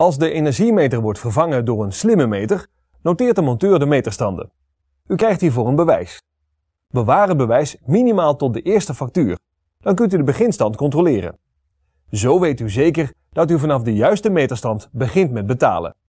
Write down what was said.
Als de energiemeter wordt vervangen door een slimme meter, noteert de monteur de meterstanden. U krijgt hiervoor een bewijs. Bewaar het bewijs minimaal tot de eerste factuur. Dan kunt u de beginstand controleren. Zo weet u zeker dat u vanaf de juiste meterstand begint met betalen.